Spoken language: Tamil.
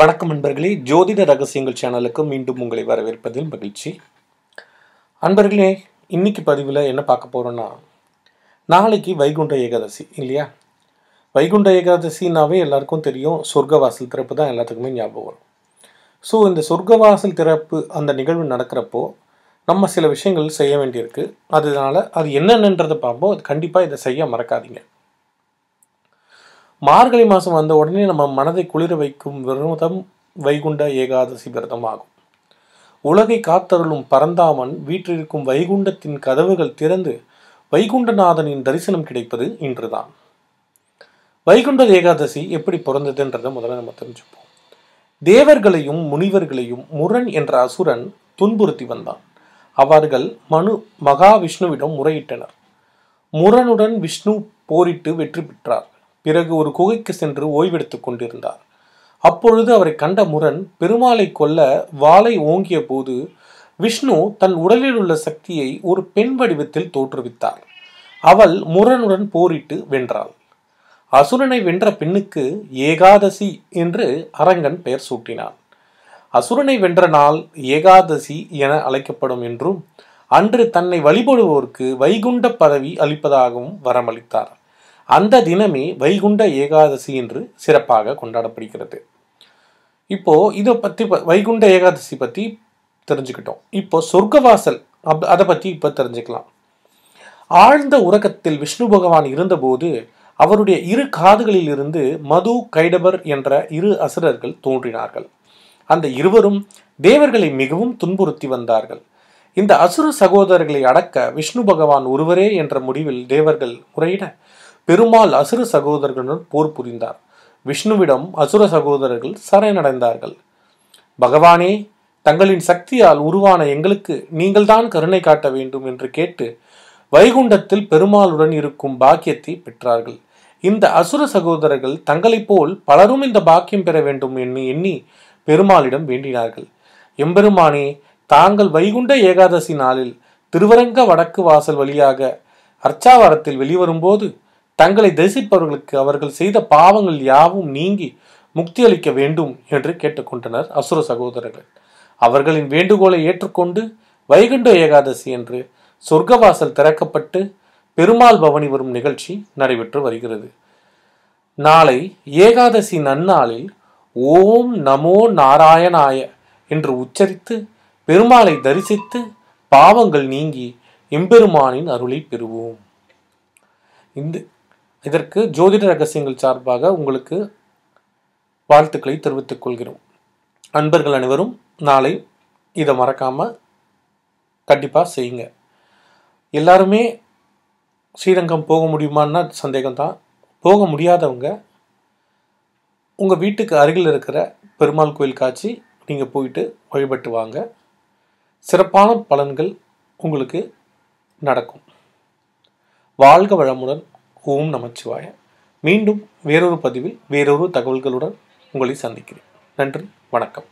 வணக்கம் நண்பர்களே ஜோதிட ரகசியங்கள் சேனலுக்கு மீண்டும் உங்களை வரவேற்பதில் மகிழ்ச்சி அன்பர்களே இன்னைக்கு பதிவில் என்ன பார்க்க போகிறோன்னா நாளைக்கு வைகுண்ட ஏகாதசி இல்லையா வைகுண்ட ஏகாதசினாவே எல்லாருக்கும் தெரியும் சொர்க்கவாசல் திறப்பு தான் எல்லாத்துக்குமே ஞாபகம் வரும் ஸோ இந்த சொர்க்கவாசல் திறப்பு அந்த நிகழ்வு நடக்கிறப்போ நம்ம சில விஷயங்கள் செய்ய வேண்டியிருக்கு அதனால் அது என்னென்னன்றதை பார்ப்போம் அது கண்டிப்பாக இதை செய்ய மறக்காதீங்க மார்கழி மாதம் வந்த உடனே நம்ம மனதை குளிர வைக்கும் விரதம் வைகுண்ட ஏகாதசி விரதம் ஆகும் உலகை காத்தருளும் பரந்தாமன் வீற்றிருக்கும் வைகுண்டத்தின் கதவுகள் திறந்து வைகுண்டநாதனின் தரிசனம் கிடைப்பது இன்றுதான் வைகுண்ட ஏகாதசி எப்படி பிறந்ததுன்றதை முதல்ல நம்ம தெரிஞ்சுப்போம் தேவர்களையும் முனிவர்களையும் முரண் என்ற அசுரன் துன்புறுத்தி வந்தான் அவர்கள் மனு மகாவிஷ்ணுவிடம் முறையிட்டனர் முரனுடன் விஷ்ணு போரிட்டு வெற்றி பெற்றார் பிறகு ஒரு குகைக்கு சென்று ஓய்வெடுத்துக் கொண்டிருந்தார் அப்பொழுது அவரை கண்ட முரண் பெருமாளை கொல்ல வாளை ஓங்கிய போது விஷ்ணு தன் உடலில் உள்ள சக்தியை ஒரு பெண் வடிவத்தில் தோற்றுவித்தார் அவள் முரனுடன் போரிட்டு வென்றாள் அசுரனை வென்ற பெண்ணுக்கு ஏகாதசி என்று அரங்கன் பெயர் சூட்டினான் அசுரனை வென்ற நாள் ஏகாதசி என அழைக்கப்படும் என்றும் அன்று தன்னை வழிபடுவோருக்கு வைகுண்ட பதவி அளிப்பதாகவும் வரமளித்தார் அந்த தினமே வைகுண்ட ஏகாதசி என்று சிறப்பாக கொண்டாடப்படுகிறது இப்போ இதை பற்றி வைகுண்ட ஏகாதசி பற்றி தெரிஞ்சுக்கிட்டோம் இப்போ சொர்க்கவாசல் அப் அதை பற்றி இப்போ தெரிஞ்சுக்கலாம் ஆழ்ந்த உறக்கத்தில் விஷ்ணு பகவான் இருந்தபோது அவருடைய இரு காதுகளில் இருந்து மது கைடபர் என்ற இரு அசுரர்கள் தோன்றினார்கள் அந்த இருவரும் தேவர்களை மிகவும் துன்புறுத்தி வந்தார்கள் இந்த அசுர சகோதரர்களை அடக்க விஷ்ணு பகவான் ஒருவரே என்ற முடிவில் தேவர்கள் முறையிட பெருமாள் அசுர சகோதரர்களுடன் போர் புரிந்தார் விஷ்ணுவிடம் அசுர சகோதரர்கள் சரணடைந்தார்கள் பகவானே தங்களின் சக்தியால் உருவான எங்களுக்கு நீங்கள்தான் கருணை காட்ட வேண்டும் என்று கேட்டு வைகுண்டத்தில் பெருமாளுடன் இருக்கும் பாக்கியத்தை பெற்றார்கள் இந்த அசுர சகோதரர்கள் தங்களைப் போல் பலரும் இந்த பாக்கியம் பெற வேண்டும் என்று எண்ணி பெருமாளிடம் வேண்டினார்கள் எம்பெருமானே தாங்கள் வைகுண்ட ஏகாதசி நாளில் திருவரங்க வடக்கு வாசல் வழியாக அர்ச்சாவரத்தில் வெளிவரும்போது தங்களை தரிசிப்பவர்களுக்கு அவர்கள் செய்த பாவங்கள் யாவும் நீங்கி முக்தி அளிக்க வேண்டும் என்று கேட்டுக்கொண்டனர் அசுர சகோதரர்கள் அவர்களின் வேண்டுகோளை ஏற்றுக்கொண்டு வைகுண்ட ஏகாதசி என்று சொர்க்கவாசல் திறக்கப்பட்டு பெருமாள் பவனி வரும் நிகழ்ச்சி நடைபெற்று வருகிறது நாளை ஏகாதசி நன்னாளில் ஓம் நமோ நாராயணாய என்று உச்சரித்து பெருமாளை தரிசித்து பாவங்கள் நீங்கி எம்பெருமானின் அருளை பெறுவோம் இந்த இதற்கு ஜோதிட ரகசியங்கள் சார்பாக உங்களுக்கு வாழ்த்துக்களை தெரிவித்துக் கொள்கிறோம் அன்பர்கள் அனைவரும் நாளை இதை மறக்காமல் கண்டிப்பாக செய்யுங்க எல்லாருமே ஸ்ரீரங்கம் போக முடியுமான்னா சந்தேகம்தான் போக முடியாதவங்க உங்கள் வீட்டுக்கு அருகில் இருக்கிற பெருமாள் கோயில் காட்சி நீங்கள் போயிட்டு வழிபட்டு வாங்க சிறப்பான பலன்கள் உங்களுக்கு நடக்கும் வாழ்க வளமுடன் ஓம் நமச்சிவாய மீண்டும் வேறொரு பதிவில் வேறொரு தகவல்களுடன் உங்களை சந்திக்கிறேன் நன்றி வணக்கம்